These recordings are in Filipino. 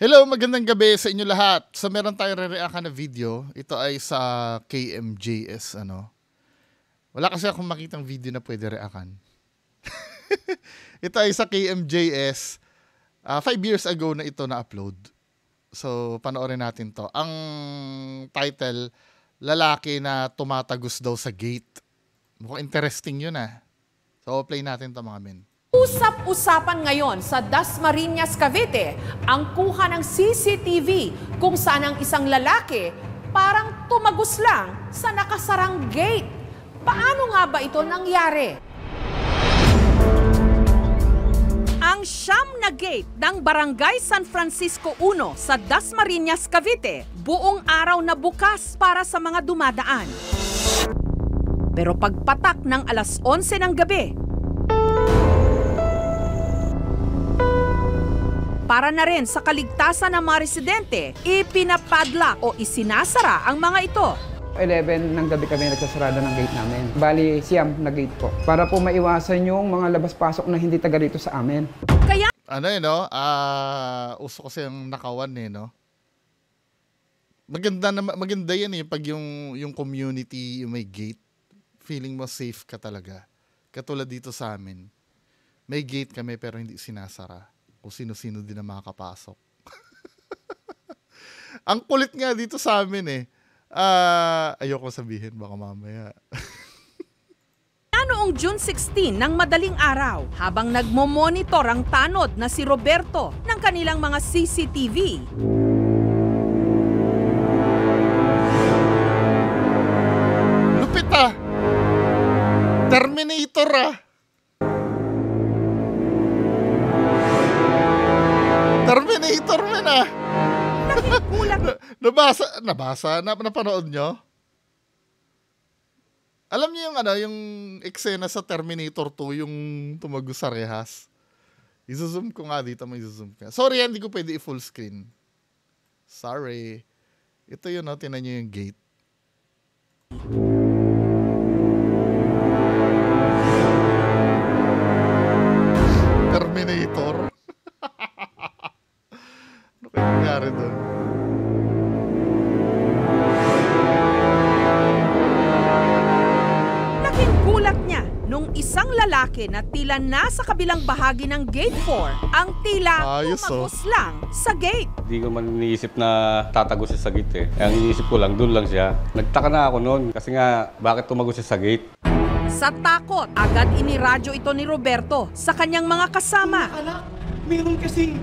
Hello, magandang gabi sa inyo lahat. So meron tayong re-react na video. Ito ay sa KMJS ano. Wala kasi akong makitang video na pwede reakan. ito ay sa KMJS. Uh, ah, five years ago na ito na-upload. So, panoorin natin to. Ang title, Lalaki na tumatagos daw sa gate. Mukhang interesting yun ah. So, play natin to mga men. Usap-usapan ngayon sa Dasmariñas, Cavite, ang kuha ng CCTV kung saan ang isang lalaki parang tumagos lang sa nakasarang gate. Paano nga ba ito nangyari? Ang siyam na gate ng Barangay San Francisco 1 sa Dasmariñas, Cavite, buong araw na bukas para sa mga dumadaan. Pero pagpatak ng alas 11 ng gabi, Para na rin sa kaligtasan ng mga residente, ipinapadlock o isinasara ang mga ito. 11 ng gabi kami nagsasarado ng gate namin. Bali, siyam na gate po. Para po maiwasan yung mga labas-pasok na hindi taga dito sa amin. Kaya... Ano yun, eh, no? Uh, uso kasi yung nakawan, eh, no? Maganda, na, maganda yan, eh, pag yung, yung community, yung may gate. Feeling mo safe ka talaga. Katulad dito sa amin. May gate kami pero hindi sinasara kung sino-sino din na makakapasok. ang kulit nga dito sa amin eh. Uh, ayoko sabihin, baka mamaya. noong June 16 ng madaling araw habang nagmo-monitor ang tanod na si Roberto ng kanilang mga CCTV. Lupita! Terminator ah! Terminator man eh, ah. Nakikulang. nabasa, nabasa, na, napanood nyo? Alam niyo yung ano, yung eksena sa Terminator 2, yung tumago sa rehas. Izo-zoom ko nga dito, may izo-zoom ka. Sorry, ah, hindi ko pwede i-full screen. Sorry. Ito yun, no? Oh, tinan niyo yung gate. nangyari doon? Laking gulat niya nung isang lalaki na tila nasa kabilang bahagi ng gate 4 ang tila Ayos, oh. tumagos oh. lang sa gate. Hindi ko man iniisip na tatago siya sa gate eh. Ang iniisip ko lang, doon lang siya. Nagtaka na ako noon kasi nga bakit tumago siya sa gate? Sa takot, agad iniradyo ito ni Roberto sa kanyang mga kasama. Anak, meron kasi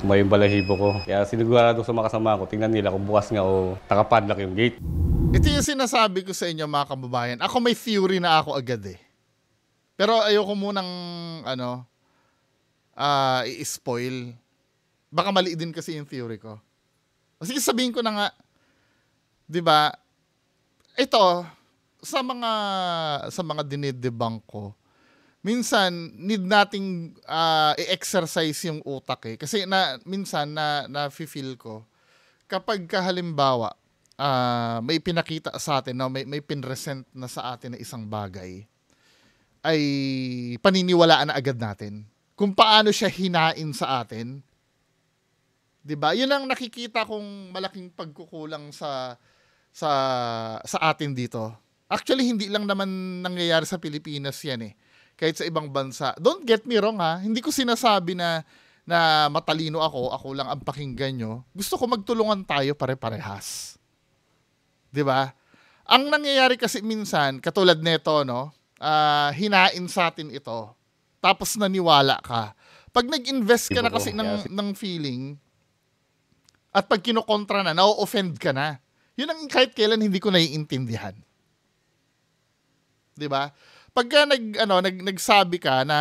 tumayo yung balahibo ko. Kaya sinigurado sa mga kasama ko, tingnan nila kung bukas nga o nakapadlock yung gate. Ito yung sinasabi ko sa inyo mga kababayan. Ako may theory na ako agad eh. Pero ayoko munang ano, uh, i-spoil. Baka mali din kasi yung theory ko. O sige sabihin ko na nga, di ba, ito, sa mga sa mga dinidebunk ko, minsan need nating uh, i-exercise yung utak eh. Kasi na minsan na na-feel ko kapag halimbawa uh, may pinakita sa atin na no? may may pinresent na sa atin na isang bagay ay paniniwalaan na agad natin kung paano siya hinain sa atin. 'Di ba? 'Yun ang nakikita kong malaking pagkukulang sa sa sa atin dito. Actually hindi lang naman nangyayari sa Pilipinas 'yan eh kahit sa ibang bansa. Don't get me wrong ha, hindi ko sinasabi na na matalino ako, ako lang ang pakinggan nyo. Gusto ko magtulungan tayo pare-parehas. 'Di ba? Ang nangyayari kasi minsan, katulad nito, no? Uh, hinain sa atin ito. Tapos naniwala ka. Pag nag-invest ka na kasi ng, ng feeling, at pag kinokontra na, na-offend ka na. Yun ang kahit kailan hindi ko naiintindihan. 'Di ba? pagka nag ano nag nagsabi ka na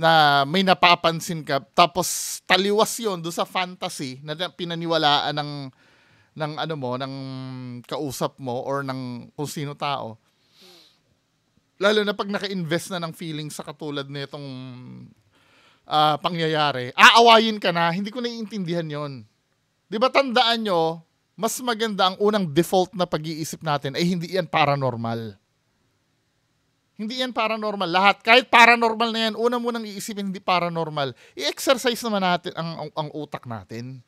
na may napapansin ka tapos taliwas 'yon do sa fantasy na pinaniwalaan ng ng ano mo ng kausap mo or ng kung sino tao. Lalo na pag naka-invest na ng feeling sa katulad nitong uh, pangyayari, aawayin ka na, hindi ko naiintindihan 'yon. 'Di ba tandaan nyo, mas maganda ang unang default na pag-iisip natin ay hindi yan paranormal. Hindi yan paranormal. Lahat, kahit paranormal na yan, una mo nang iisipin hindi paranormal. I-exercise naman natin ang, ang, ang utak natin.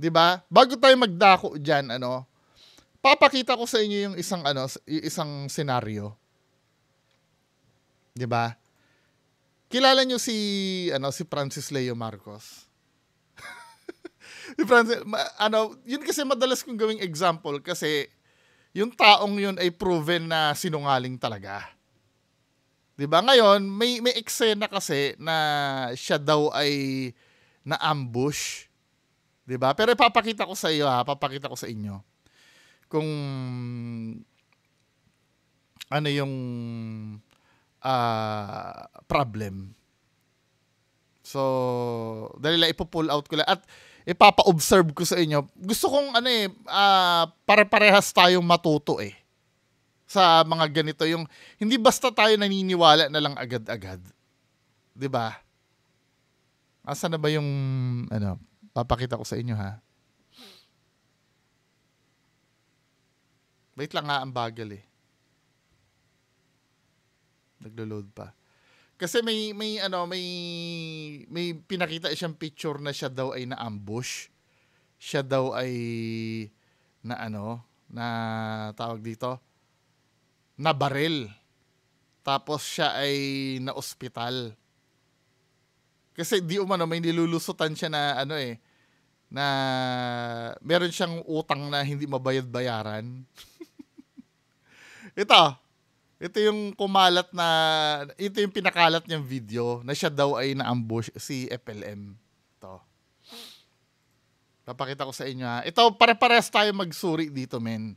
'Di ba? Bago tayo magdako diyan, ano, papakita ko sa inyo yung isang ano, isang scenario. 'Di ba? Kilala niyo si ano si Francis Leo Marcos? si Francis ano, yun kasi madalas kong gawing example kasi yung taong yun ay proven na sinungaling talaga. 'Di ba? Ngayon, may may eksena kasi na siya daw ay na-ambush. 'Di ba? Pero ipapakita ko sa iyo ha, papakita ko sa inyo kung ano yung uh, problem. So, dali lang ipo-pull out ko lang. At ipapa-observe ko sa inyo. Gusto kong ano eh, uh, pare-parehas tayong matuto eh. Sa mga ganito yung hindi basta tayo naniniwala na lang agad-agad. 'Di ba? Asa na ba yung ano, papakita ko sa inyo ha? Wait lang nga, ang bagal eh. Naglo-load pa. Kasi may may ano, may may pinakita siyang picture na siya daw ay na-ambush. Siya daw ay na ano, na tawag dito, na baril. Tapos siya ay na ospital. Kasi di umano may nilulusutan siya na ano eh na meron siyang utang na hindi mabayad-bayaran. Ito, ito yung kumalat na, ito yung pinakalat niyang video na siya daw ay naambush si FLM. to Papakita ko sa inyo ha. Ito, pare-pares tayo magsuri dito, men.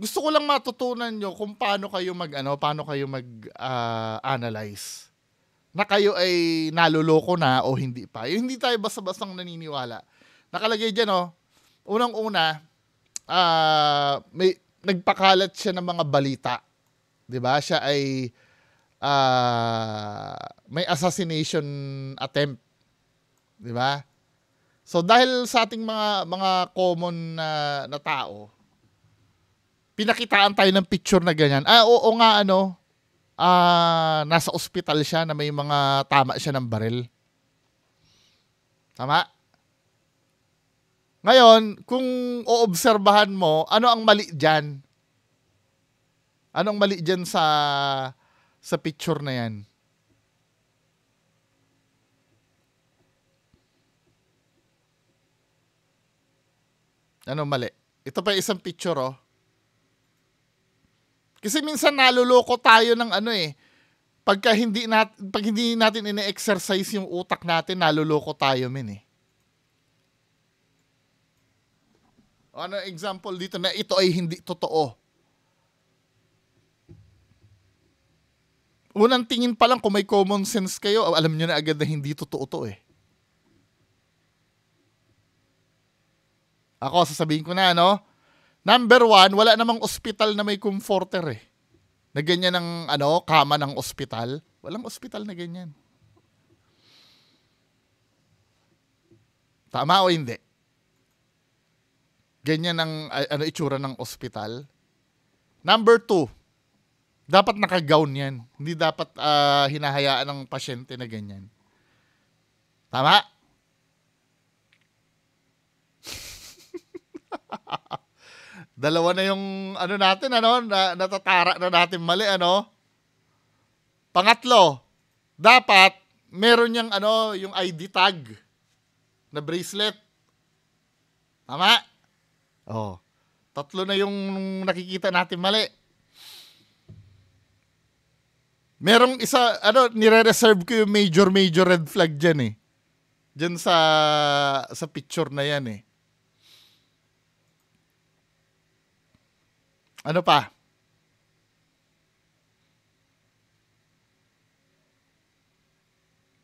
Gusto ko lang matutunan nyo kung paano kayo mag, ano, paano kayo mag-analyze. Ah, na kayo ay naluloko na o hindi pa. Yung hindi tayo basta-bastang naniniwala. Nakalagay diyan oh. Unang-una, uh, may, nagpakalat siya ng mga balita. 'Di ba? Siya ay uh, may assassination attempt. 'Di ba? So dahil sa ating mga mga common na, na tao, pinakitaan tayo ng picture na ganyan. Ah, oo, oo nga ano, ah, nasa ospital siya na may mga tama siya ng baril. Tama? Ngayon, kung oobserbahan mo, ano ang mali diyan? Anong mali diyan sa sa picture na 'yan? Ano mali? Ito pa isang picture oh. Kasi minsan naluloko tayo ng ano eh. Pagka hindi nat pag hindi natin ine-exercise yung utak natin, naluloko tayo min eh. Ano example dito na ito ay hindi totoo? Unang tingin pa lang kung may common sense kayo, alam nyo na agad na hindi totoo to eh. Ako, sasabihin ko na, no? Number one, wala namang ospital na may comforter eh. Na ganyan ang ano, kama ng ospital. Walang ospital na ganyan. Tama o hindi? Ganyan ang ano itsura ng ospital. Number two, dapat naka-gown yan. Hindi dapat uh, hinahayaan ng pasyente na ganyan. Tama? Dalawa na yung ano natin, ano? Na, natatara na natin mali, ano? Pangatlo, dapat meron niyang ano, yung ID tag na bracelet. Tama? Oh. Tatlo na yung nakikita natin mali. Merong isa, ano, nire-reserve ko yung major-major red flag dyan eh. Dyan sa, sa picture na yan eh. Ano pa?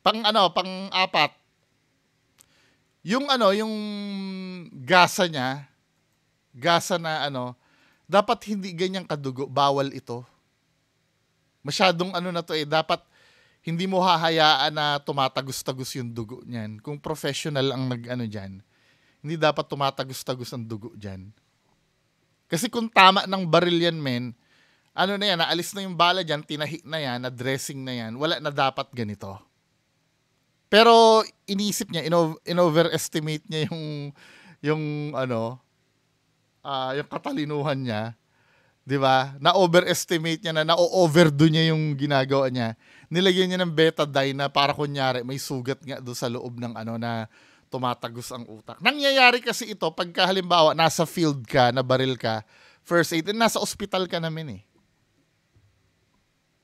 Pang ano, pang apat. Yung ano, yung gasa niya, gasa na ano, dapat hindi ganyang kadugo, bawal ito. Masyadong ano na to eh, dapat hindi mo hahayaan na tumatagos-tagos yung dugo niyan. Kung professional ang nag-ano diyan, hindi dapat tumatagos-tagos ang dugo diyan. Kasi kung tama ng baril men, ano na yan, naalis na yung bala dyan, tinahi na yan, na-dressing na yan, wala na dapat ganito. Pero inisip niya, ino- in-overestimate niya yung, yung ano, uh, yung katalinuhan niya, 'di ba? Na-overestimate niya na na-overdo niya yung ginagawa niya. Nilagyan niya ng betadine na para kunyari may sugat nga do sa loob ng ano na tumatagos ang utak. Nangyayari kasi ito pagka halimbawa nasa field ka, na baril ka, first aid, and eh, nasa ospital ka namin eh.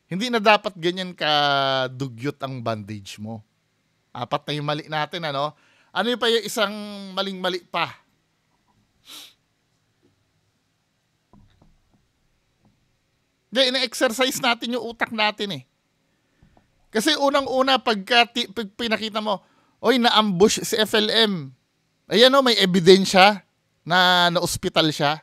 Hindi na dapat ganyan ka dugyot ang bandage mo. Apat na yung mali natin, ano? Ano yung pa yung isang maling-mali pa Hindi, ina-exercise natin yung utak natin eh. Kasi unang-una, pagka ti, pag pinakita mo, oy, na-ambush si FLM. Ayan o, oh, may ebidensya na na-hospital siya.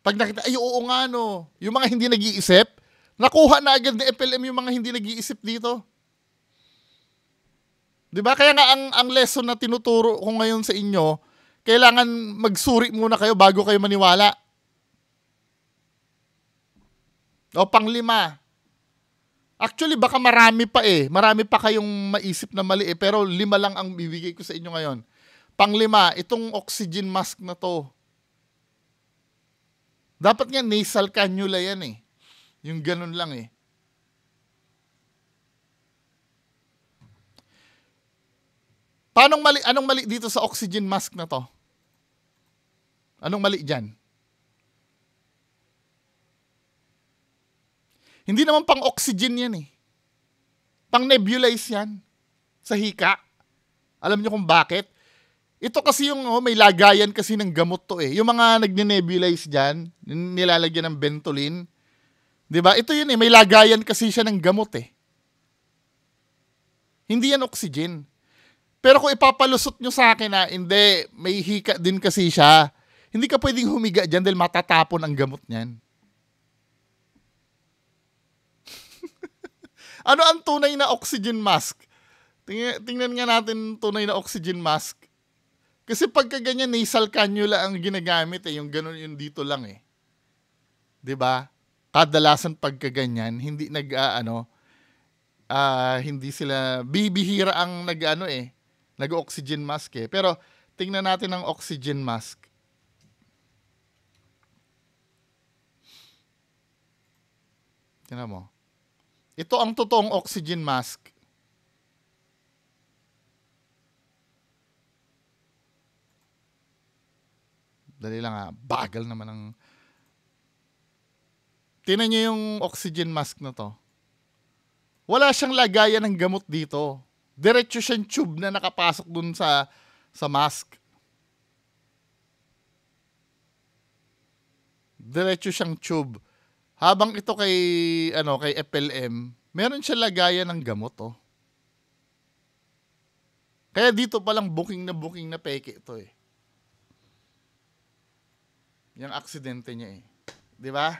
Pag nakita, ay oo nga no, yung mga hindi nag-iisip, nakuha na agad ni FLM yung mga hindi nag-iisip dito. 'Di ba? Kaya nga ang ang lesson na tinuturo ko ngayon sa inyo, kailangan magsuri muna kayo bago kayo maniwala. O panglima. Actually, baka marami pa eh. Marami pa kayong maisip na mali eh. Pero lima lang ang bibigay ko sa inyo ngayon. Panglima, itong oxygen mask na to. Dapat nga nasal cannula yan eh. Yung ganun lang eh. Paano mali, anong mali dito sa oxygen mask na to? Anong mali dyan? Hindi naman pang oxygen yan eh. Pang nebulize yan. Sa hika. Alam niyo kung bakit? Ito kasi yung oh, may lagayan kasi ng gamot to eh. Yung mga nagne-nebulize diyan, nilalagyan ng Ventolin. 'Di ba? Ito yun eh, may lagayan kasi siya ng gamot eh. Hindi yan oxygen. Pero kung ipapalusot nyo sa akin na hindi, may hika din kasi siya, hindi ka pwedeng humiga dyan dahil matatapon ang gamot niyan. Ano ang tunay na oxygen mask? Tingnan, tingnan nga natin tunay na oxygen mask. Kasi pagka ganyan, nasal cannula ang ginagamit eh. Yung ganun yung dito lang eh. ba? Diba? Kadalasan pagka ganyan, hindi nag, uh, ano, uh, hindi sila, bibihira ang nag, ano eh, nag-oxygen mask eh. Pero, tingnan natin ang oxygen mask. Tingnan mo. Ito ang totoong oxygen mask. Dali lang ha. Ah. Bagal naman ang... Tinan nyo yung oxygen mask na to. Wala siyang lagayan ng gamot dito. Diretso siyang tube na nakapasok dun sa, sa mask. Diretso siyang tube. Habang ito kay ano kay FLM, meron siya lagayan ng gamot oh. Kaya dito pa lang booking na booking na peke ito eh. Yung aksidente niya eh. 'Di ba?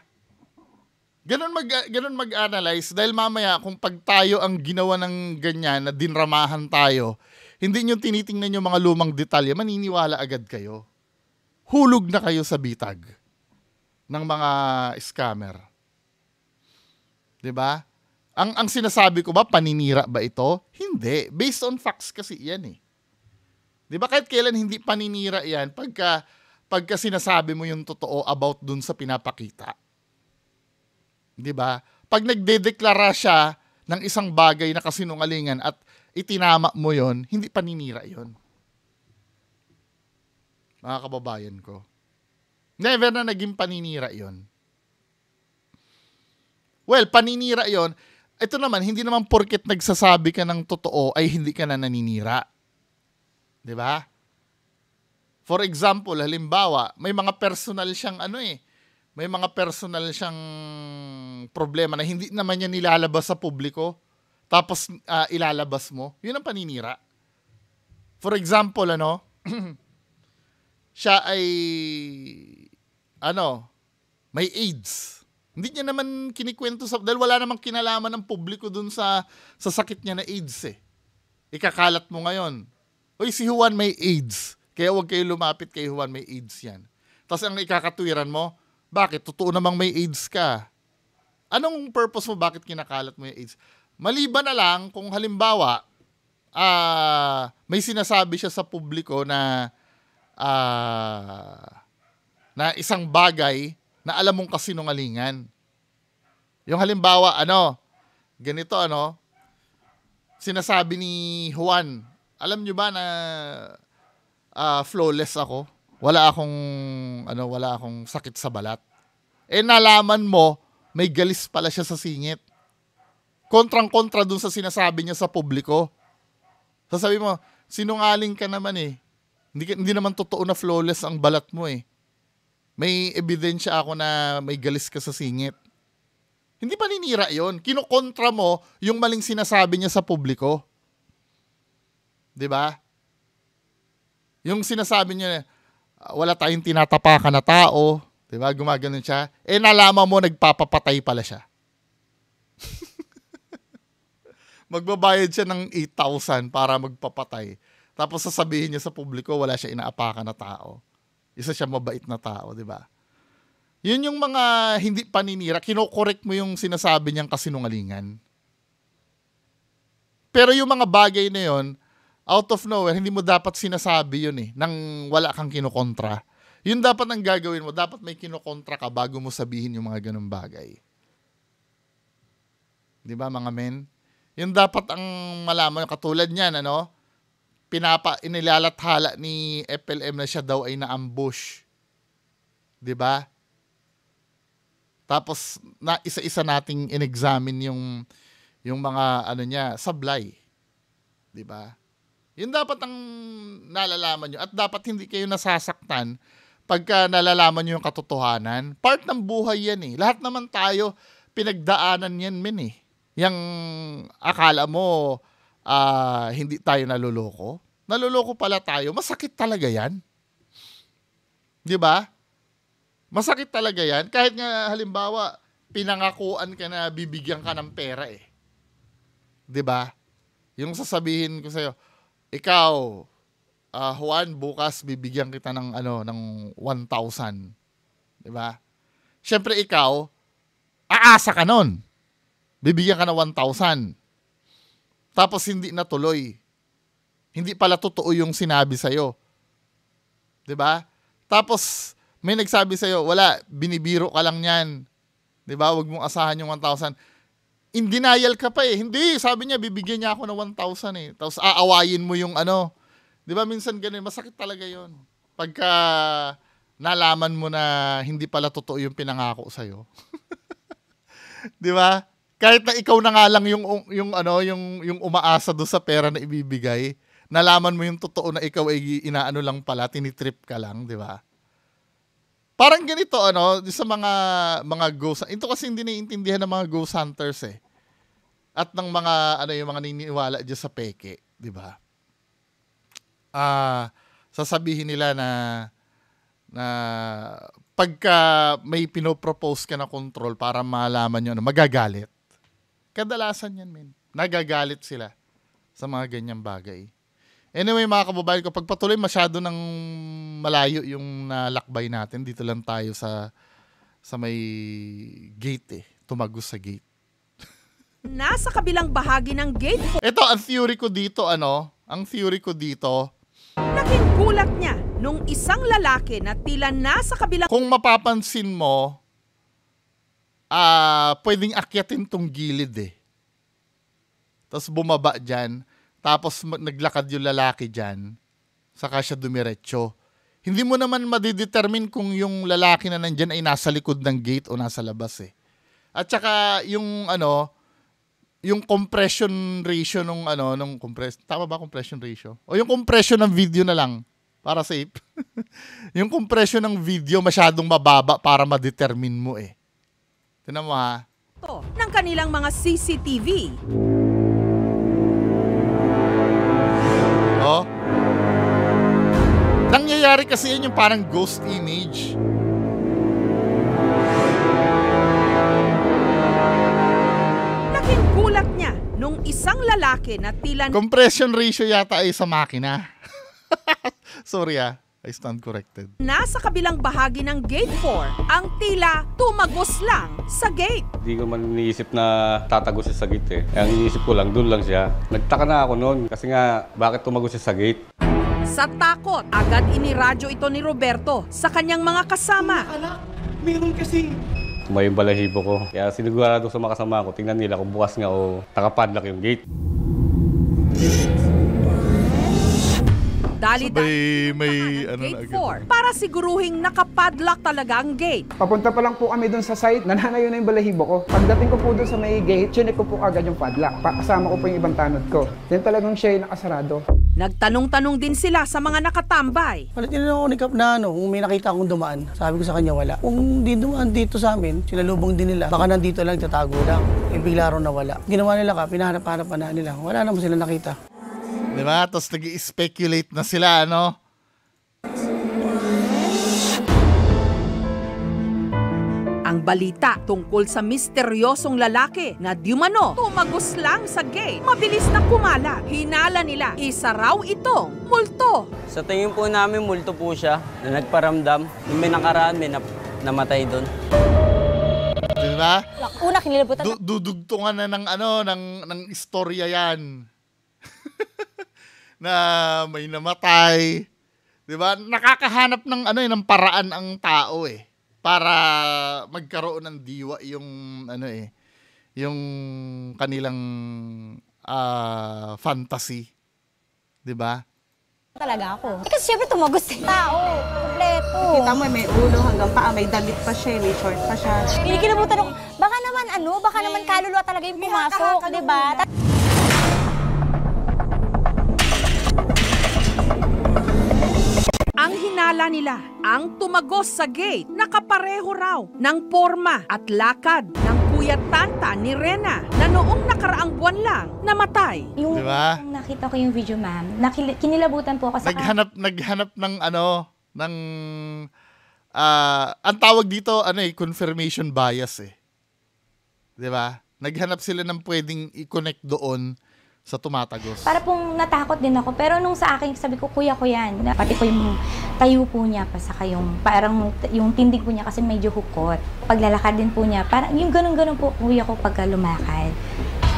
Ganun mag ganun mag-analyze dahil mamaya kung pag tayo ang ginawa ng ganyan na dinramahan tayo, hindi niyo tinitingnan yung mga lumang detalye, maniniwala agad kayo. Hulog na kayo sa bitag ng mga scammer. 'Di ba? Ang ang sinasabi ko ba paninira ba ito? Hindi, based on facts kasi 'yan eh. 'Di ba kahit kailan hindi paninira 'yan pagka pagka sinasabi mo yung totoo about dun sa pinapakita. 'Di ba? Pag nagdedeklara siya ng isang bagay na kasinungalingan at itinama mo 'yon, hindi paninira 'yon. Mga kababayan ko. Never na naging paninira 'yon. Well, paninira yon Ito naman, hindi naman porket nagsasabi ka ng totoo ay hindi ka na naninira. ba? Diba? For example, halimbawa, may mga personal siyang ano eh, may mga personal siyang problema na hindi naman niya nilalabas sa publiko tapos uh, ilalabas mo. Yun ang paninira. For example, ano, siya ay ano, may AIDS. Hindi niya naman kinikwento sa, dahil wala namang kinalaman ng publiko dun sa, sa sakit niya na AIDS eh. Ikakalat mo ngayon. Oy, si Juan may AIDS. Kaya huwag kayo lumapit kay Juan, may AIDS yan. Tapos ang ikakatwiran mo, bakit? Totoo namang may AIDS ka. Anong purpose mo? Bakit kinakalat mo yung AIDS? Maliban na lang kung halimbawa, uh, may sinasabi siya sa publiko na uh, na isang bagay na alam mong kasinungalingan. Yung halimbawa, ano, ganito ano, sinasabi ni Juan, alam nyo ba na uh, flawless ako? Wala akong, ano, wala akong sakit sa balat. Eh nalaman mo, may galis pala siya sa singit. Kontrang-kontra dun sa sinasabi niya sa publiko. Sasabi mo, sinungaling ka naman eh. Hindi, hindi naman totoo na flawless ang balat mo eh may ebidensya ako na may galis ka sa singit. Hindi pa ninira yon. Kinukontra mo yung maling sinasabi niya sa publiko. 'Di ba? Yung sinasabi niya, ah, wala tayong tinatapakan na tao, 'di ba? Gumaganon siya. Eh nalaman mo nagpapapatay pala siya. Magbabayad siya ng 8,000 para magpapatay. Tapos sasabihin niya sa publiko wala siya inaapakan na tao isa siya mabait na tao, di ba? Yun yung mga hindi paninira, kinokorek mo yung sinasabi niyang kasinungalingan. Pero yung mga bagay na yun, out of nowhere, hindi mo dapat sinasabi yun eh, nang wala kang kinokontra. Yun dapat ang gagawin mo, dapat may kinokontra ka bago mo sabihin yung mga ganun bagay. Di ba mga men? Yun dapat ang malaman, katulad niyan, ano? pinapa inilalathala ni FLM na siya daw ay naambush. 'Di ba? Tapos na isa-isa nating inexamine yung yung mga ano niya, sablay. 'Di ba? Yun dapat ang nalalaman niyo at dapat hindi kayo nasasaktan pagka nalalaman niyo yung katotohanan. Part ng buhay yan eh. Lahat naman tayo pinagdaanan yan min eh. Yang akala mo uh, hindi tayo naluloko. Naluloko pala tayo. Masakit talaga yan. Di ba? Masakit talaga yan. Kahit nga halimbawa, pinangakuan ka na bibigyan ka ng pera eh. Di ba? Yung sasabihin ko sa'yo, ikaw, uh, Juan, bukas bibigyan kita ng ano, ng 1,000. Di ba? Siyempre ikaw, aasa ka nun. Bibigyan ka ng 1,000. Tapos hindi natuloy. Hindi pala totoo yung sinabi sa'yo. ba? Tapos may nagsabi sa'yo, wala, binibiro ka lang niyan. 'Di ba? Huwag mong asahan yung 1,000. In denial ka pa eh. Hindi, sabi niya, bibigyan niya ako ng 1,000 eh. Tapos aawayin mo yung ano. 'Di ba? Minsan ganun, masakit talaga yon Pagka nalaman mo na hindi pala totoo yung pinangako sa'yo. 'Di ba? kahit na ikaw na nga lang yung um, yung ano yung yung umaasa do sa pera na ibibigay nalaman mo yung totoo na ikaw ay inaano lang pala tinitrip ka lang di ba parang ganito ano sa mga mga ghost ito kasi hindi naiintindihan ng mga ghost hunters eh at ng mga ano yung mga niniwala diyan sa peke di ba ah uh, sasabihin nila na na pagka may pinopropose ka na control para malaman nyo, ano, magagalit. Kadalasan yan, men. Nagagalit sila sa mga ganyang bagay. Anyway, mga kababayan ko, pagpatuloy masyado ng malayo yung nalakbay natin, dito lang tayo sa sa may gate eh. Tumagos sa gate. Nasa kabilang bahagi ng gate. Ito, ang theory ko dito, ano? Ang theory ko dito. Naging gulat niya nung isang lalaki na tila nasa kabilang... Kung mapapansin mo, ah, pwedeng akyatin tong gilid eh. Tapos bumaba dyan. Tapos naglakad yung lalaki dyan. Saka siya dumiretso. Hindi mo naman madidetermine kung yung lalaki na nandyan ay nasa likod ng gate o nasa labas eh. At saka yung ano, yung compression ratio nung ano, nung compress, tama ba compression ratio? O yung compression ng video na lang para safe. yung compression ng video masyadong mababa para ma-determine mo eh. Tinan mo ha. Ito, ng kanilang mga CCTV. Oh. Nangyayari kasi yun yung parang ghost image. Laking kulak niya nung isang lalaki na tila... Compression ratio yata ay sa makina. Sorry ah. I stand corrected. Nasa kabilang bahagi ng Gate 4, ang tila tumagos lang sa gate. Hindi ko man iniisip na tatagos siya sa gate eh. Ang iniisip ko lang, doon lang siya. Nagtaka na ako noon kasi nga bakit tumagos siya sa gate. Sa takot, agad iniradyo ito ni Roberto sa kanyang mga kasama. Anak, meron kasi May yung balahibo ko. Kaya sinigurado sa mga kasama ko, tingnan nila kung bukas nga o nakapadlock yung gate. Dali Sabay, may ano na 4 eh. para siguruhing nakapadlock talaga ang gate. Papunta pa lang po kami doon sa site, nananayo na yung balahibo ko. Pagdating ko po doon sa may gate, chinek ko po agad yung padlock. Pa kasama ko po yung ibang tanod ko. Then talagang siya yung nakasarado. Nagtanong-tanong din sila sa mga nakatambay. Palit nila ako ni Kap na ano, kung may nakita akong dumaan, sabi ko sa kanya wala. Kung di dumaan dito sa amin, sinalubong din nila. Baka nandito lang, tatago lang. E na wala. Ginawa nila Kap, pinahanap-hanap pa na nila. Wala naman sila nakita. Di ba? Tapos nag speculate na sila, ano? Ang balita tungkol sa misteryosong lalaki na Dumano tumagos lang sa gate. Mabilis na kumalat. Hinala nila. Isa raw itong multo. Sa tingin po namin, multo po siya na nagparamdam. may nakaraan, may nap- namatay doon. Di ba? Una, kinilibutan. Du- dudugtungan na ng ano, ng, ng istorya yan. na may namatay. 'Di ba? Nakakahanap ng ano eh, ng paraan ang tao eh para magkaroon ng diwa yung ano eh yung kanilang uh, fantasy. 'Di ba? Talaga ako. Eh, kasi syempre tumagos yung tao. Kompleto. Kita mo, eh, may ulo hanggang paa, may damit pa siya, eh, may short pa siya. Hindi kinabutan ako, baka naman ano, baka naman kaluluwa talaga yung pumasok, di ba? Ang hinala nila, ang tumagos sa gate, nakapareho raw ng porma at lakad ng kuya tanta ni Rena na noong nakaraang buwan lang namatay. Yung diba? nakita ko yung video, ma'am, nakil- kinilabutan po ako sa... Naghanap, naghanap ng ano, ng... Uh, ang tawag dito, ano eh, confirmation bias eh. ba? Diba? Naghanap sila ng pwedeng i-connect doon sa tumatagos. Para pong natakot din ako. Pero nung sa akin, sabi ko, kuya ko yan. Pati ko yung tayo po niya pa sa kayong, parang yung tindig po niya kasi medyo hukot. Paglalakad din po niya, parang yung ganun-ganun po kuya ko pag lumakad.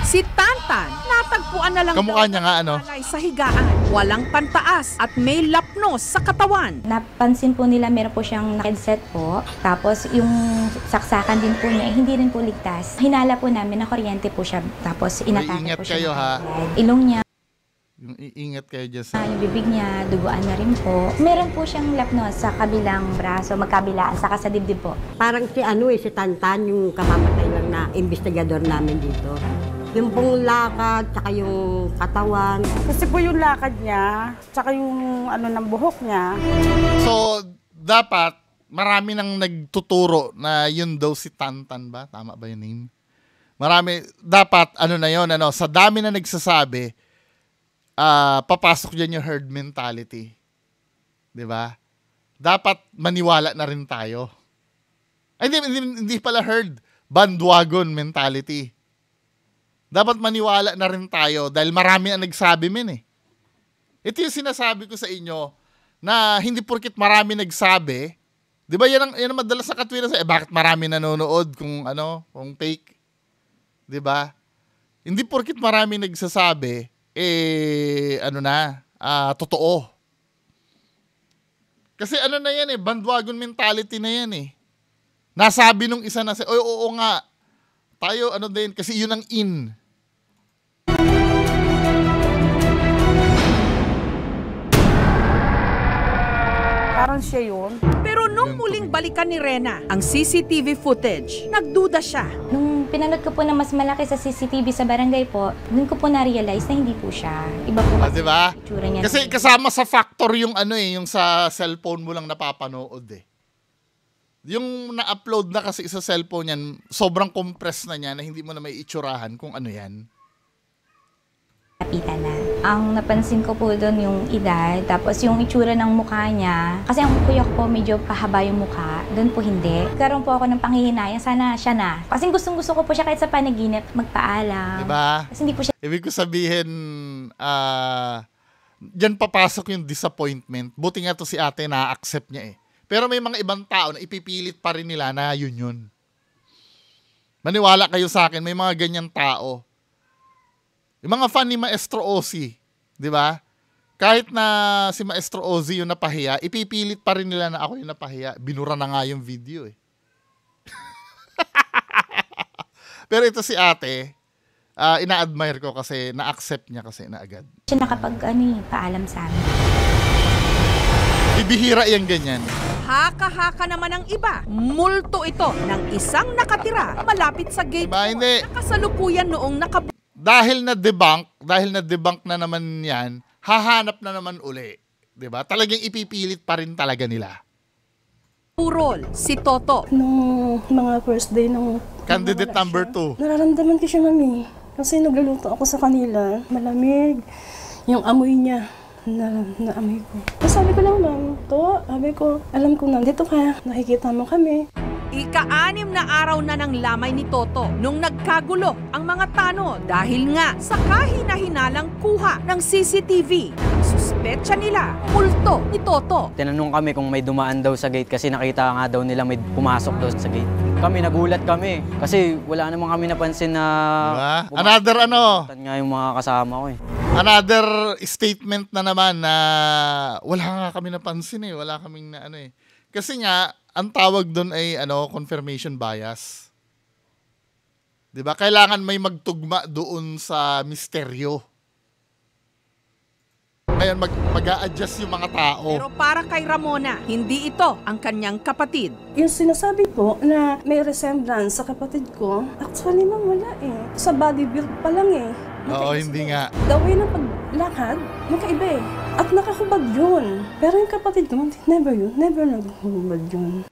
Si Tantan, natagpuan na lang Kamukha niya nga ano? sa higaan, walang pantaas at may lapnos sa katawan. Napansin po nila meron po siyang headset po. Tapos yung saksakan din po niya, eh, hindi rin po ligtas. Hinala po namin na kuryente po siya. Tapos inatake po siya. kayo, ha? Ilong niya, Yung iingat kayo dyan sa... Ah, yung bibig niya, duguan na rin po. Meron po siyang lapnos sa kabilang braso, magkabilaan, saka sa dibdib po. Parang si ano eh, si Tantan, yung kamamatay lang na investigador namin dito. Yung pong lakad, tsaka yung katawan. Kasi po yung lakad niya, tsaka yung ano ng buhok niya. So, dapat marami nang nagtuturo na yun daw si Tantan ba? Tama ba yung name? Marami, dapat ano na yon ano, sa dami na nagsasabi, uh, papasok dyan yung herd mentality. 'Di ba? Dapat maniwala na rin tayo. Ay, hindi, hindi, hindi pala herd bandwagon mentality dapat maniwala na rin tayo dahil marami ang nagsabi min eh. Ito yung sinasabi ko sa inyo na hindi porkit marami nagsabi, 'di ba yan ang, yan ang madalas sa katwiran sa eh bakit marami nanonood kung ano, kung fake. 'Di ba? Hindi porkit marami nagsasabi eh ano na, uh, totoo. Kasi ano na yan eh, bandwagon mentality na yan eh. Nasabi nung isa na, oy oo nga, tayo ano din, kasi yun ang in. Parang siya yun. Pero nung muling balikan ni Rena ang CCTV footage, nagduda siya. Nung pinanood ko po na mas malaki sa CCTV sa barangay po, dun ko po na-realize na hindi po siya. Iba po. Ah, kasi diba? itsura niya. Kasi kasama sa factor yung ano eh, yung sa cellphone mo lang napapanood eh. Yung na-upload na kasi sa cellphone yan, sobrang compress na niya na hindi mo na may itsurahan kung ano yan. Kapitan na ang napansin ko po doon yung edad, tapos yung itsura ng mukha niya. Kasi ang kuya ko po medyo pahaba yung mukha, doon po hindi. Karoon po ako ng panghihinayan, sana siya na. Kasi gustong gusto ko po siya kahit sa panaginip, magpaalam. Diba? Kasi hindi po siya... Ibig ko sabihin, ah... Uh, Diyan papasok yung disappointment. Buti nga to si ate na-accept niya eh. Pero may mga ibang tao na ipipilit pa rin nila na yun yun. Maniwala kayo sa akin, may mga ganyan tao yung mga fan ni Maestro Ozzy, di ba? Kahit na si Maestro Ozzy yung napahiya, ipipilit pa rin nila na ako yung napahiya. Binura na nga yung video eh. Pero ito si ate, uh, ina-admire ko kasi na-accept niya kasi na agad. Siya nakapag ano eh, paalam sa amin. Ibihira yung ganyan. Haka-haka naman ang iba. Multo ito ng isang nakatira malapit sa gate. Diba, hindi. Nakasalukuyan noong nakab dahil na debunk, dahil na debunk na naman 'yan, hahanap na naman uli, 'di ba? Talagang ipipilit pa rin talaga nila. Purol, si Toto. Nung mga first day ng... Candidate number 2. Nararamdaman ko siya, mami. Kasi nagluluto ako sa kanila. Malamig. Yung amoy niya na amoy ko. Sabi ko lang, ma'am, to, sabi ko, alam ko nandito ka, nakikita mo kami. Ika-anim na araw na ng lamay ni Toto nung nagkagulo ang mga tano dahil nga sa kahinahinalang kuha ng CCTV. Suspetsa nila, multo ni Toto. Tinanong kami kung may dumaan daw sa gate kasi nakita nga daw nila may pumasok daw sa gate. Kami nagulat kami kasi wala namang kami napansin na... Diba? Another ano? Nga yung mga kasama ko eh. Another statement na naman na wala nga kami napansin eh. Wala kaming na ano eh. Kasi nga, ang tawag doon ay ano, confirmation bias. 'Di ba? Kailangan may magtugma doon sa misteryo. Ngayon mag mag-a-adjust yung mga tao. Pero para kay Ramona, hindi ito ang kanyang kapatid. Yung sinasabi ko na may resemblance sa kapatid ko, actually ma'am wala eh. Sa body build pa lang eh. Oo, hindi nga. The way ng paglakad, magkaiba eh. At nakakubad yun. Pero yung kapatid ko, never yun, never nakakubad yun.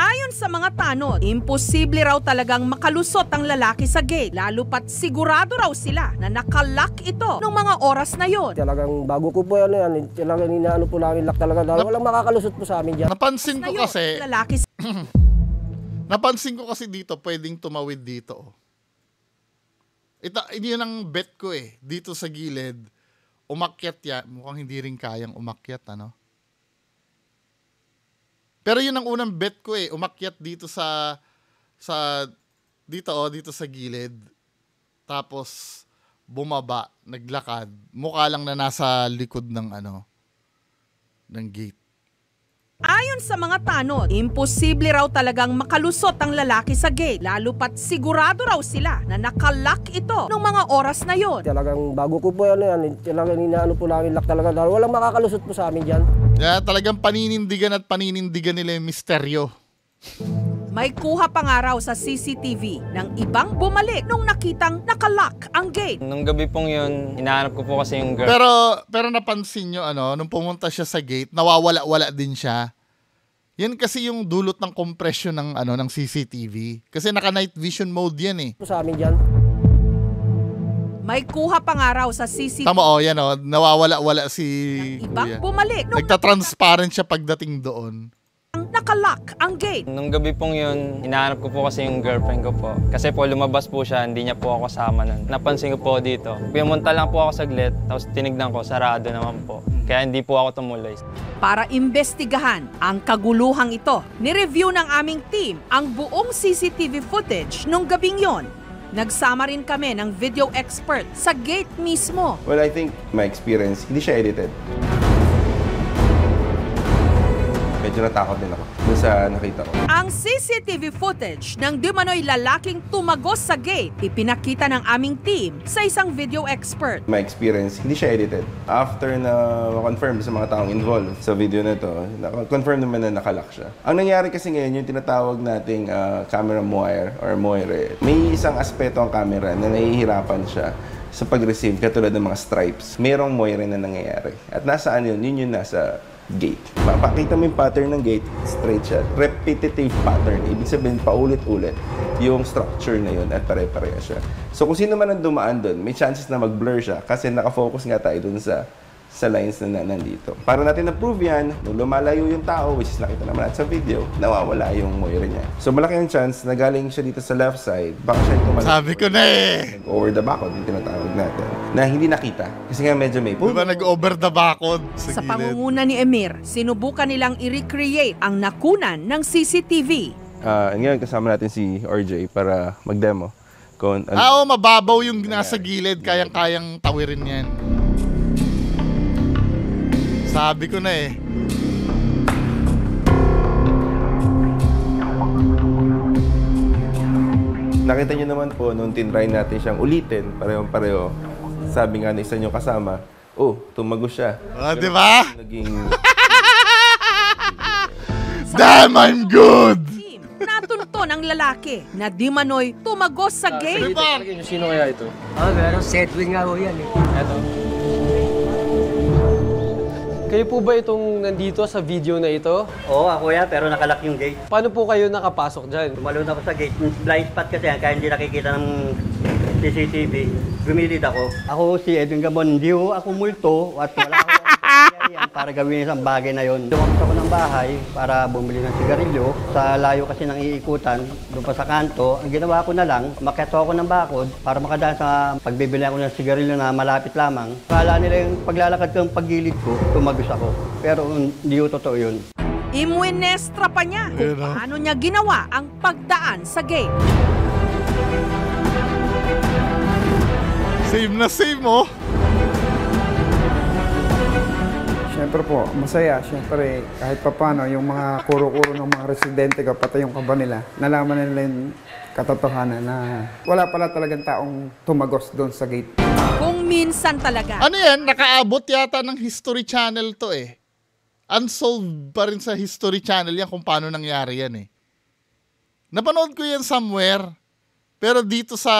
Ayon sa mga tanod, imposible raw talagang makalusot ang lalaki sa gate. Lalo pat sigurado raw sila na nakalak ito ng mga oras na yon. Talagang bago ko po yan, yan talagang inaano po namin lock talaga. Dahil walang makakalusot po sa amin dyan. Napansin ko kasi, lalaki... napansin ko kasi dito, pwedeng tumawid dito. Oh. Ito, yun ang bet ko eh. Dito sa gilid, umakyat yan. Mukhang hindi rin kayang umakyat, ano? Pero yun ang unang bet ko eh. Umakyat dito sa, sa, dito oh, dito sa gilid. Tapos, bumaba, naglakad. Mukha lang na nasa likod ng ano, ng gate. Ayon sa mga tanod, imposible raw talagang makalusot ang lalaki sa gate. Lalo pat sigurado raw sila na nakalock ito ng mga oras na yon. Talagang bago ko po ano yan, talagang inaano po namin lock talaga. Walang makakalusot po sa amin dyan. Kaya talagang paninindigan at paninindigan nila yung misteryo. May kuha pa nga raw sa CCTV ng ibang bumalik nung nakitang nakalock ang gate. Nung gabi pong yun, hinahanap ko po kasi yung girl. Pero, pero napansin nyo, ano, nung pumunta siya sa gate, nawawala-wala din siya. Yan kasi yung dulot ng compression ng ano ng CCTV. Kasi naka night vision mode yan eh. Sa amin diyan. May kuha pa nga raw sa CCTV. Tama oh, yan oh, nawawala-wala si Ibang bumalik. Nung Nagta-transparent siya pagdating doon nakalock ang gate. Nung gabi pong yun, hinahanap ko po kasi yung girlfriend ko po. Kasi po lumabas po siya, hindi niya po ako kasama nun. Napansin ko po dito. Pumunta lang po ako saglit, tapos tinignan ko, sarado naman po. Kaya hindi po ako tumuloy. Para imbestigahan ang kaguluhang ito, nireview ng aming team ang buong CCTV footage nung gabing yon Nagsama rin kami ng video expert sa gate mismo. Well, I think my experience, hindi siya edited medyo natakot din ako dun sa nakita ko. Ang CCTV footage ng Dimanoy lalaking tumagos sa gate, ipinakita ng aming team sa isang video expert. My experience, hindi siya edited. After na confirm sa mga taong involved sa video na to, confirm naman na nakalak siya. Ang nangyari kasi ngayon, yung tinatawag nating uh, camera moire or moire, may isang aspeto ang camera na nahihirapan siya sa pag-receive katulad ng mga stripes. Merong moire na nangyayari. At nasaan yun? Yun yung nasa gate. Makita mo yung pattern ng gate, straight siya. Repetitive pattern. Ibig sabihin, paulit-ulit yung structure na yun at pare-pareha siya. So kung sino man ang dumaan doon, may chances na mag-blur siya kasi nakafocus nga tayo doon sa sa lines na nandito. Para natin na-prove yan, nung lumalayo yung tao, which is nakita naman natin sa video, nawawala yung moira niya. So malaki ang chance na galing siya dito sa left side, baka siya tumalak. Sabi ko na eh! Over the back, yung tinatawag natin, na hindi nakita. Kasi nga medyo may pull. Diba nag-over the back sa, sa gilid? pangunguna ni Emir, sinubukan nilang i-recreate ang nakunan ng CCTV. Uh, ah, ngayon kasama natin si RJ para mag-demo. Ano- ah, mababaw yung nasa gilid, kayang-kayang tawirin yan. Sabi ko na eh. Nakita nyo naman po, nung tinry natin siyang ulitin, parehong-pareho, sabi nga ng isa nyo kasama, oh, tumago siya. Ah, di ba? Naging... Damn, I'm good! Natunton ang lalaki na di manoy tumagos sa ah, game. Sino kaya ito? Ah, meron Setwin nga ho yan eh. Ito. Kayo po ba itong nandito sa video na ito? Oo, ako yan, pero nakalak yung gate. Paano po kayo nakapasok dyan? na ako sa gate. Blind spot kasi yan, ah, kaya hindi nakikita ng CCTV. Gumilid ako. Ako si Edwin Gabon, hindi ako multo at wala para gawin isang bagay na yon. Lumabas ako ng bahay para bumili ng sigarilyo. Sa layo kasi ng iikutan, doon pa sa kanto, ang ginawa ko na lang, makito ako ng bakod para makadaan sa pagbibili ako ng sigarilyo na malapit lamang. Kala nila yung paglalakad ko ng paggilid ko, tumagos ako. Pero hindi um, totoo yun. Imwenestra pa niya kung oh. paano niya ginawa ang pagdaan sa gate. Save na save mo! Oh. Siyempre po, masaya. Siyempre, kahit paano, yung mga kuro-kuro ng mga residente ko, pati yung kaba nila, nalaman nila yung katotohanan na wala pala talagang taong tumagos doon sa gate. Kung minsan talaga. Ano yan? Nakaabot yata ng History Channel to eh. Unsolved pa rin sa History Channel yan kung paano nangyari yan eh. Napanood ko yan somewhere. Pero dito sa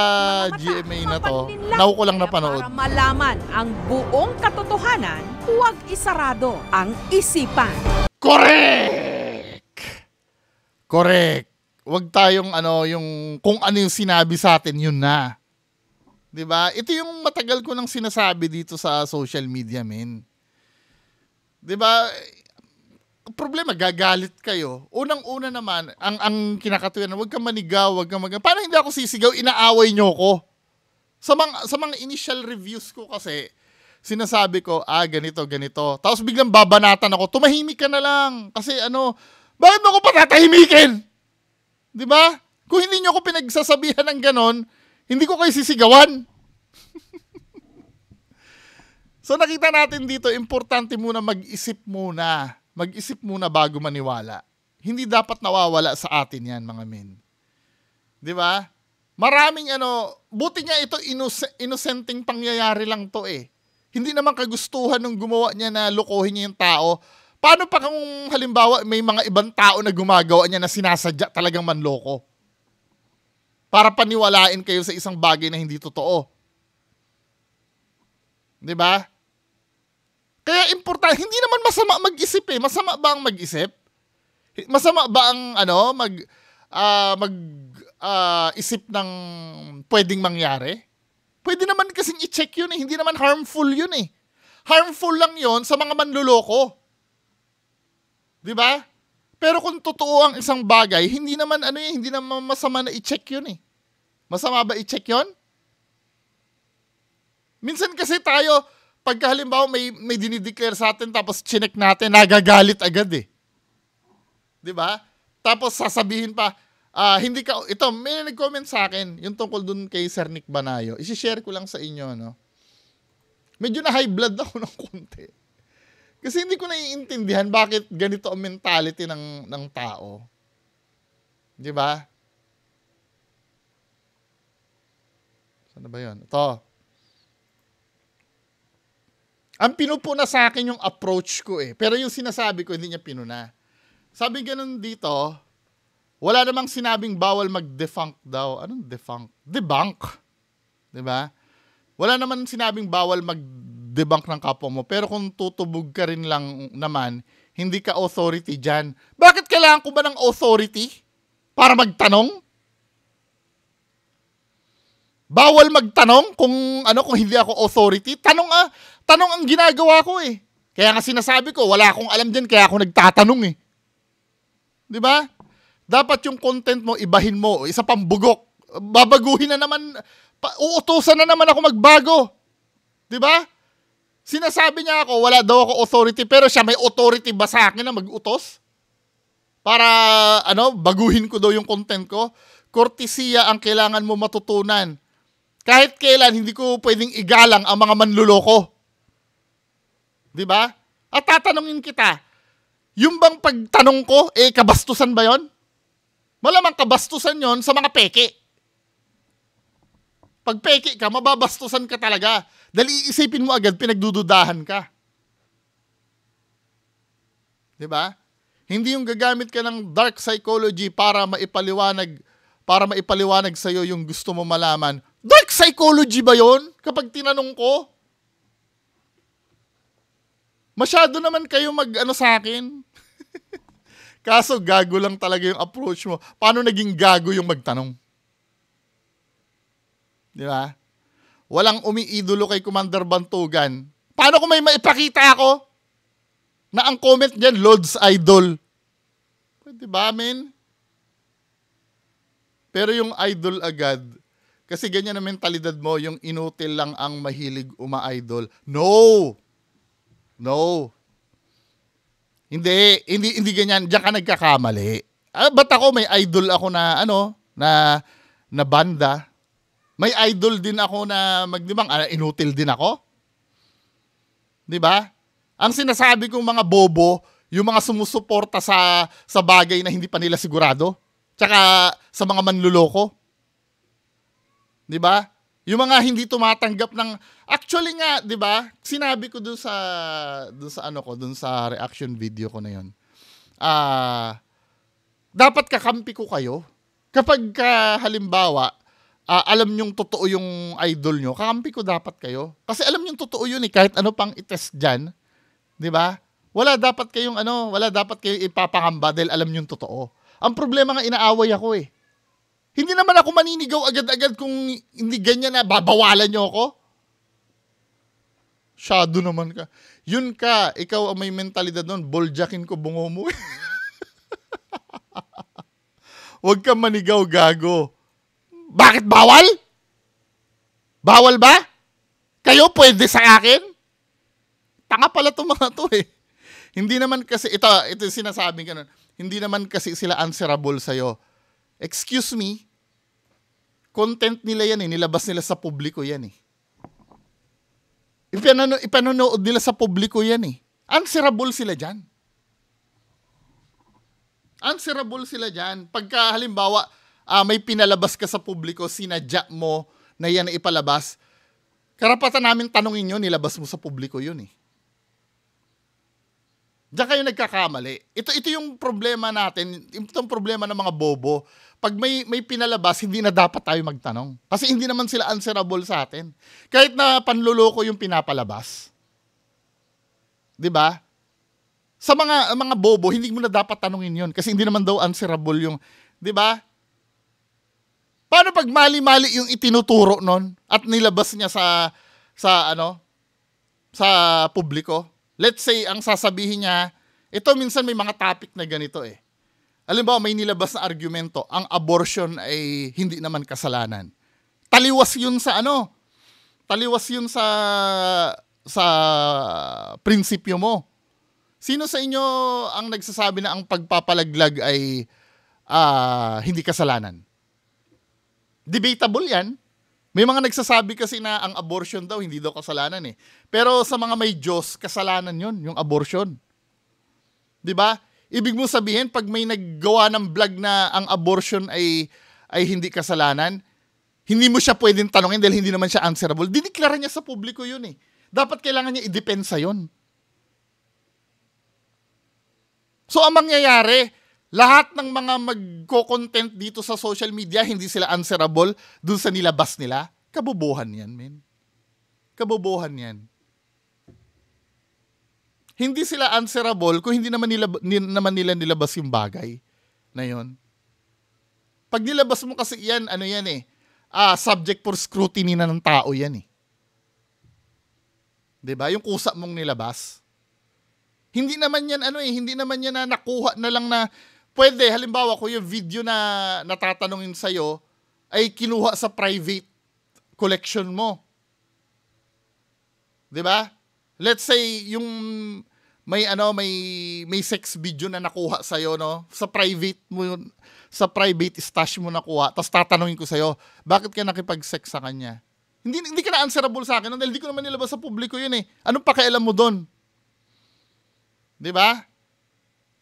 Mata, GMA na to, naku ko lang napanood. Para malaman ang buong katotohanan, huwag isarado ang isipan. Correct! Correct. Huwag tayong ano, yung kung ano yung sinabi sa atin, yun na. 'Di ba? Ito yung matagal ko nang sinasabi dito sa social media, men. 'Di ba? problema, gagalit kayo. Unang-una naman, ang, ang kinakatuyan, huwag kang manigaw, huwag kang mag- Paano hindi ako sisigaw, inaaway nyo ko? Sa mga, sa mga initial reviews ko kasi, sinasabi ko, ah, ganito, ganito. Tapos biglang babanatan ako, tumahimik ka na lang. Kasi ano, bakit mo ko patatahimikin? Di ba? Kung hindi nyo ko pinagsasabihan ng ganon, hindi ko kayo sisigawan. so nakita natin dito, importante muna mag-isip muna mag-isip muna bago maniwala. Hindi dapat nawawala sa atin yan, mga men. Di ba? Maraming ano, buti nga ito, inus- inusenting pangyayari lang to eh. Hindi naman kagustuhan ng gumawa niya na lokohin niya yung tao. Paano pa kung halimbawa may mga ibang tao na gumagawa niya na sinasadya talagang manloko? Para paniwalain kayo sa isang bagay na hindi totoo. 'Di ba? Kaya importante, hindi naman masama mag-isip eh. Masama ba ang mag-isip? Masama ba ang ano, mag uh, mag uh, isip ng pwedeng mangyari? Pwede naman kasing i-check yun eh. Hindi naman harmful yun eh. Harmful lang yon sa mga manluloko. Di ba? Pero kung totoo ang isang bagay, hindi naman ano eh, hindi naman masama na i-check yun eh. Masama ba i-check yun? Minsan kasi tayo, pagka halimbawa may, may dinideclare sa atin tapos chinek natin, nagagalit agad eh. ba? Diba? Tapos sasabihin pa, uh, hindi ka, ito, may nag-comment sa akin, yung tungkol dun kay Sir Nick Banayo. Isishare ko lang sa inyo, no? Medyo na high blood ako ng konti. Kasi hindi ko naiintindihan bakit ganito ang mentality ng, ng tao. Di ba? Sana ba yun? Ito. Ang pinupuna sa akin yung approach ko eh. Pero yung sinasabi ko, hindi niya pinuna. Sabi ganun dito, wala namang sinabing bawal mag-defunk daw. Anong defunk? Debunk. Di ba? Wala naman sinabing bawal mag-debunk ng kapwa mo. Pero kung tutubog ka rin lang naman, hindi ka authority dyan. Bakit kailangan ko ba ng authority para magtanong? Bawal magtanong kung ano kung hindi ako authority. Tanong ah, tanong ang ginagawa ko eh. Kaya nga sinasabi ko, wala akong alam diyan kaya ako nagtatanong eh. 'Di ba? Dapat yung content mo ibahin mo, isa pang bugok. Babaguhin na naman, uutusan na naman ako magbago. 'Di ba? Sinasabi niya ako, wala daw ako authority, pero siya may authority ba sa akin na mag-utos? Para, ano, baguhin ko daw yung content ko? Kortesiya ang kailangan mo matutunan kahit kailan hindi ko pwedeng igalang ang mga manluloko. 'Di ba? At tatanungin kita, yung bang pagtanong ko, eh kabastusan ba 'yon? Malamang kabastusan 'yon sa mga peke. Pag peke ka, mababastusan ka talaga. Dahil iisipin mo agad, pinagdududahan ka. 'Di ba? Hindi yung gagamit ka ng dark psychology para maipaliwanag para maipaliwanag sa iyo yung gusto mo malaman Dark psychology ba yon? Kapag tinanong ko? Masyado naman kayo mag ano sa akin. Kaso gago lang talaga yung approach mo. Paano naging gago yung magtanong? Di ba? Walang umiidolo kay Commander Bantugan. Paano kung may maipakita ako na ang comment niyan, Lord's Idol? Pwede ba, men? Pero yung idol agad, kasi ganyan ang mentalidad mo, yung inutil lang ang mahilig uma-idol. No! No! Hindi, hindi, hindi ganyan. Diyan ka nagkakamali. Ah, ba't ako may idol ako na, ano, na, na banda? May idol din ako na magdibang, ah, inutil din ako? Di ba? Ang sinasabi kong mga bobo, yung mga sumusuporta sa sa bagay na hindi pa nila sigurado, tsaka sa mga manluloko. 'Di ba? Yung mga hindi tumatanggap ng actually nga, 'di ba? Sinabi ko doon sa doon sa ano ko, doon sa reaction video ko na 'yon. Ah, uh, dapat kakampi ko kayo. Kapag ka, halimbawa, uh, alam nyong totoo yung idol nyo, kakampi ko dapat kayo. Kasi alam nyong totoo yun eh, kahit ano pang itest dyan, di ba? Wala dapat kayong ano, wala dapat kayong ipapakamba dahil alam nyong totoo. Ang problema nga inaaway ako eh. Hindi naman ako maninigaw agad-agad kung hindi ganyan na babawalan niyo ako. Shadow naman ka. Yun ka, ikaw ang may mentalidad nun, boljakin ko bungo mo. Huwag ka manigaw, gago. Bakit bawal? Bawal ba? Kayo pwede sa akin? Tanga pala itong mga to eh. Hindi naman kasi, ito, ito yung sinasabing ganun, hindi naman kasi sila answerable sa'yo. Excuse me, content nila yan eh. Nilabas nila sa publiko yan eh. Ipanano, ipanonood nila sa publiko yan eh. Answerable sila dyan. Answerable sila dyan. Pagka halimbawa, uh, may pinalabas ka sa publiko, sinadya mo na yan na ipalabas, karapatan namin tanongin yun, nilabas mo sa publiko yun eh. Diyan kayo nagkakamali. Ito, ito yung problema natin, itong problema ng mga bobo pag may, may pinalabas, hindi na dapat tayo magtanong. Kasi hindi naman sila answerable sa atin. Kahit na panluloko yung pinapalabas. 'Di ba? Sa mga mga bobo, hindi mo na dapat tanungin 'yon kasi hindi naman daw answerable yung, 'di ba? Paano pag mali-mali yung itinuturo noon at nilabas niya sa sa ano sa publiko? Let's say ang sasabihin niya, ito minsan may mga topic na ganito eh. Alam ba, may nilabas na argumento, ang abortion ay hindi naman kasalanan. Taliwas yun sa ano? Taliwas yun sa sa prinsipyo mo. Sino sa inyo ang nagsasabi na ang pagpapalaglag ay uh, hindi kasalanan? Debatable yan. May mga nagsasabi kasi na ang abortion daw, hindi daw kasalanan eh. Pero sa mga may Diyos, kasalanan yun, yung abortion. 'di ba? Ibig mo sabihin, pag may naggawa ng vlog na ang abortion ay, ay hindi kasalanan, hindi mo siya pwedeng tanungin dahil hindi naman siya answerable. Diniklara niya sa publiko yun eh. Dapat kailangan niya i-depensa yun. So ang mangyayari, lahat ng mga magko-content dito sa social media, hindi sila answerable dun sa nilabas nila. Kabobohan yan, men. Kabobohan yan hindi sila answerable kung hindi naman nila, naman nila nilabas yung bagay na yon. Pag nilabas mo kasi yan, ano yan eh, ah, subject for scrutiny na ng tao yan eh. 'Di ba? Yung kusa mong nilabas. Hindi naman yan ano eh, hindi naman yan na nakuha na lang na pwede halimbawa ko yung video na natatanongin sa iyo ay kinuha sa private collection mo. 'Di ba? Let's say yung may ano may may sex video na nakuha sa iyo no sa private mo yun sa private stash mo nakuha tapos tatanungin ko sa iyo bakit ka nakipag-sex sa kanya hindi hindi ka na answerable sa akin dahil hindi ko naman nilabas sa publiko yun eh anong pakialam mo doon di ba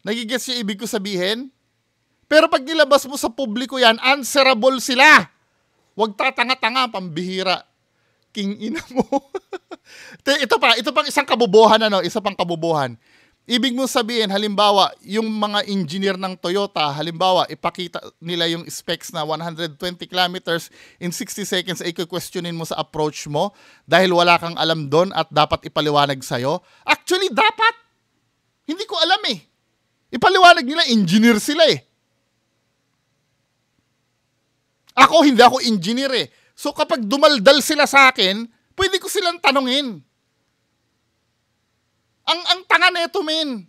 nagigets yung ibig ko sabihin pero pag nilabas mo sa publiko yan answerable sila wag tatanga-tanga, pambihira king ina mo. ito pa, ito pang isang kabubuhan ano, isa pang kabubuhan. Ibig mo sabihin, halimbawa, yung mga engineer ng Toyota, halimbawa, ipakita nila yung specs na 120 kilometers in 60 seconds ay questionin mo sa approach mo dahil wala kang alam doon at dapat ipaliwanag sa'yo. Actually, dapat! Hindi ko alam eh. Ipaliwanag nila, engineer sila eh. Ako, hindi ako engineer eh. So kapag dumaldal sila sa akin, pwede ko silang tanungin. Ang ang tanga nito, men.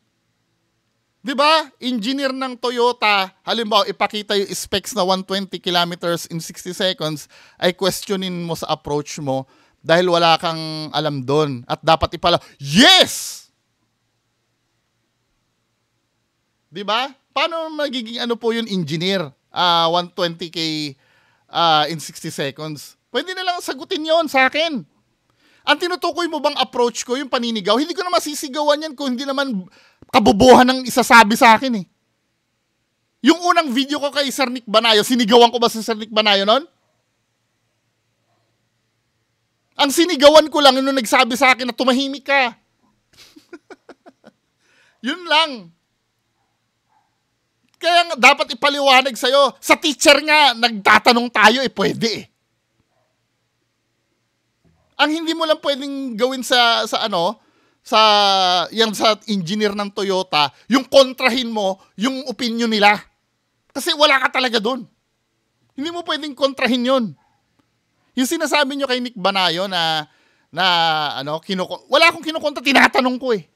'Di ba? Engineer ng Toyota, halimbawa ipakita yung specs na 120 kilometers in 60 seconds, ay questionin mo sa approach mo dahil wala kang alam doon at dapat ipala, yes! 'Di ba? Paano magiging ano po yung engineer? Ah, uh, 120k uh, in 60 seconds. Pwede na lang sagutin yon sa akin. Ang tinutukoy mo bang approach ko yung paninigaw? Hindi ko na masisigawan yan kung hindi naman kabubuhan ng isasabi sa akin eh. Yung unang video ko kay Sir Nick Banayo, sinigawan ko ba si Sir Nick Banayo noon? Ang sinigawan ko lang nung nagsabi sa akin na tumahimik ka. Yun lang. Kaya nga, dapat ipaliwanag sa'yo. Sa teacher nga, nagtatanong tayo, eh, pwede eh. Ang hindi mo lang pwedeng gawin sa, sa ano, sa, yung sa engineer ng Toyota, yung kontrahin mo, yung opinion nila. Kasi wala ka talaga doon. Hindi mo pwedeng kontrahin yon. Yung sinasabi nyo kay Nick Banayo na, na ano, kinuko, wala akong kinukontra, tinatanong ko eh.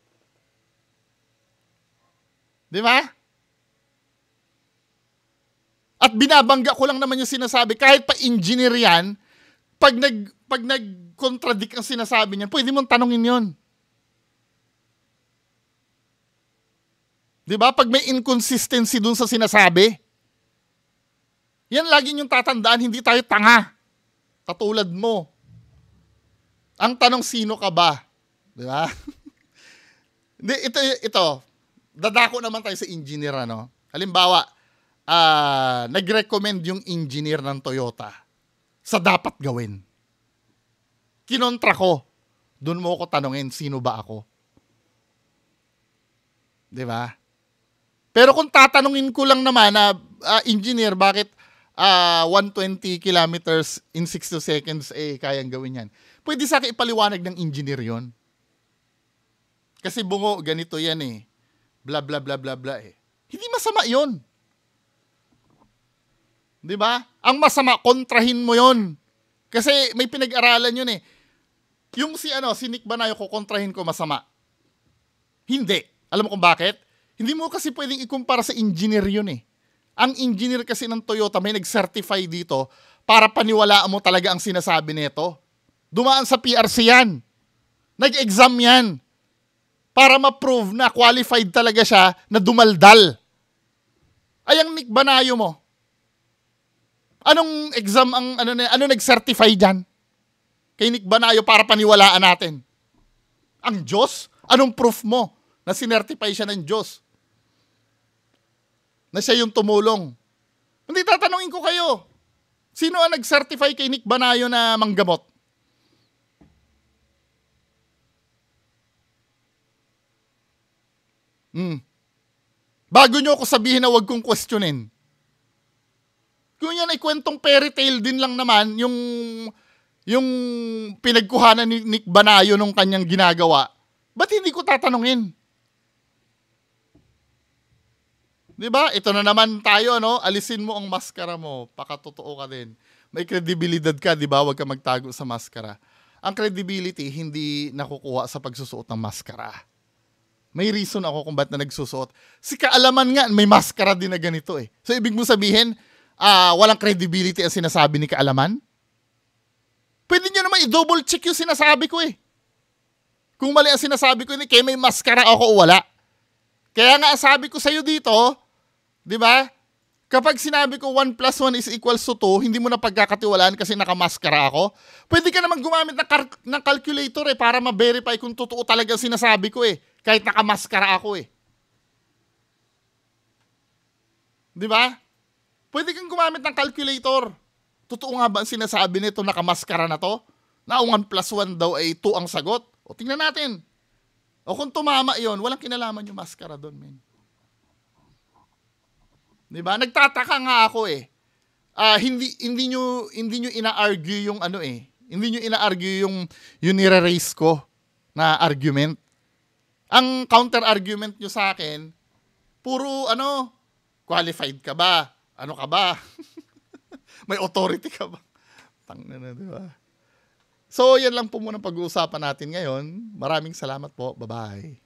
Di ba? At binabangga ko lang naman yung sinasabi. Kahit pa engineer yan, pag nag pag nag-contradict ang sinasabi niyan, pwede mong tanongin 'yon. 'Di ba? Pag may inconsistency dun sa sinasabi, yan lagi yung tatandaan, hindi tayo tanga. Katulad mo. Ang tanong sino ka ba? 'Di ba? ito ito, dadako naman tayo sa engineer ano. Halimbawa, uh, nag-recommend yung engineer ng Toyota sa dapat gawin. Kinontra ko. Doon mo ako tanungin, sino ba ako? 'Di ba? Pero kung tatanungin ko lang naman na uh, engineer, bakit uh, ah, 120 kilometers in 60 seconds eh kayang gawin 'yan? Pwede sa akin ipaliwanag ng engineer 'yon. Kasi bungo, ganito 'yan eh. Bla bla bla bla bla eh. Hindi masama 'yon. Di ba? Ang masama, kontrahin mo yon. Kasi may pinag-aralan yun eh. Yung si ano, si Nick Banayo ko kontrahin ko masama. Hindi. Alam mo kung bakit? Hindi mo kasi pwedeng ikumpara sa engineer yun eh. Ang engineer kasi ng Toyota may nag-certify dito para paniwalaan mo talaga ang sinasabi nito. Dumaan sa PRC yan. Nag-exam yan. Para ma-prove na qualified talaga siya na dumaldal. Ay ang Nick Banayo mo, Anong exam ang ano ano nag-certify diyan? Kay Nick Banayo para paniwalaan natin. Ang Diyos? Anong proof mo na sinertify siya ng Diyos? Na siya yung tumulong. Hindi tatanungin ko kayo. Sino ang nag-certify kay Nick Banayo na manggamot? Hmm. Bago nyo ako sabihin na wag kong questionin, kung yan ay kwentong fairy tale din lang naman, yung yung pinagkuhanan ni Nick Banayo nung kanyang ginagawa, ba't hindi ko tatanungin? 'Di ba? Ito na naman tayo, no? Alisin mo ang maskara mo, pakatotoo ka din. May credibility ka, 'di ba? Huwag ka magtago sa maskara. Ang credibility hindi nakukuha sa pagsusuot ng maskara. May reason ako kung ba't na nagsusuot. Si kaalaman nga, may maskara din na ganito eh. So, ibig mo sabihin, uh, walang credibility ang sinasabi ni Kaalaman? Pwede nyo naman i-double check yung sinasabi ko eh. Kung mali ang sinasabi ko, kaya may maskara ako o wala. Kaya nga sabi ko sa'yo dito, di ba? Kapag sinabi ko 1 plus 1 is equals to 2, hindi mo na pagkakatiwalaan kasi nakamaskara ako, pwede ka naman gumamit ng, car- ng calculator eh para ma-verify kung totoo talaga sinasabi ko eh. Kahit nakamaskara ako eh. Di ba? Pwede kang gumamit ng calculator. Totoo nga ba ang sinasabi nito nakamaskara na to? Na 1 plus 1 daw ay 2 ang sagot? O tingnan natin. O kung tumama yon, walang kinalaman yung maskara doon, men. Di ba? Nagtataka nga ako eh. Uh, hindi hindi nyo hindi nyo ina-argue yung ano eh. Hindi nyo ina-argue yung yung nire-raise ko na argument. Ang counter argument nyo sa akin, puro ano, qualified ka ba? Ano ka ba? May authority ka ba? Tangna na, di ba? So, yan lang po muna pag-uusapan natin ngayon. Maraming salamat po. Bye-bye.